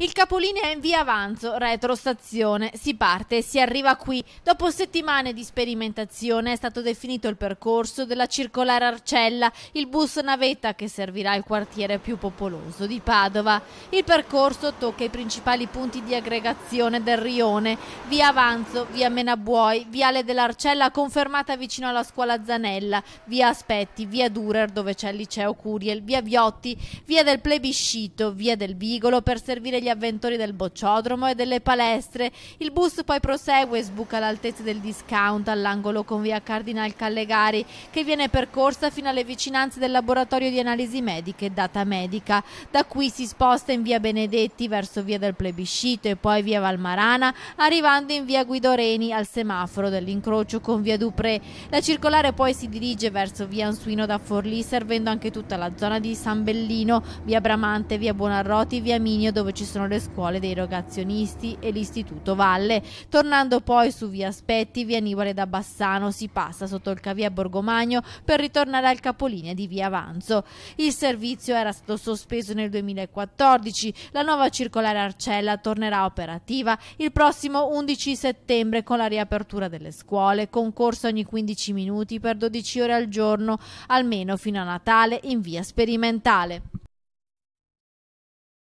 Il capolinea è in via Avanzo, retrostazione. Si parte e si arriva qui. Dopo settimane di sperimentazione è stato definito il percorso della circolare Arcella, il bus navetta che servirà il quartiere più popoloso di Padova. Il percorso tocca i principali punti di aggregazione del rione, via Avanzo, via Menabuoi, viale dell'Arcella confermata vicino alla scuola Zanella, via Aspetti, via Durer dove c'è il liceo Curiel, via Viotti, via del Plebiscito, via del Vigolo per servire gli avventori del bocciodromo e delle palestre. Il bus poi prosegue e sbuca all'altezza del discount all'angolo con via Cardinal Callegari, che viene percorsa fino alle vicinanze del laboratorio di analisi mediche e data medica. Da qui si sposta in via Benedetti verso via del Plebiscito e poi via Valmarana, arrivando in via Guidoreni al semaforo dell'incrocio con via Dupré. La circolare poi si dirige verso via Ansuino da Forlì, servendo anche tutta la zona di San Bellino, via Bramante, via Buonarroti, via Minio, dove ci sono sono le scuole dei rogazionisti e l'istituto Valle. Tornando poi su via Aspetti, via Nivole da Bassano, si passa sotto il cavia Borgomagno per ritornare al capolinea di via Avanzo. Il servizio era stato sospeso nel 2014, la nuova circolare Arcella tornerà operativa il prossimo 11 settembre con la riapertura delle scuole, concorso ogni 15 minuti per 12 ore al giorno, almeno fino a Natale in via sperimentale.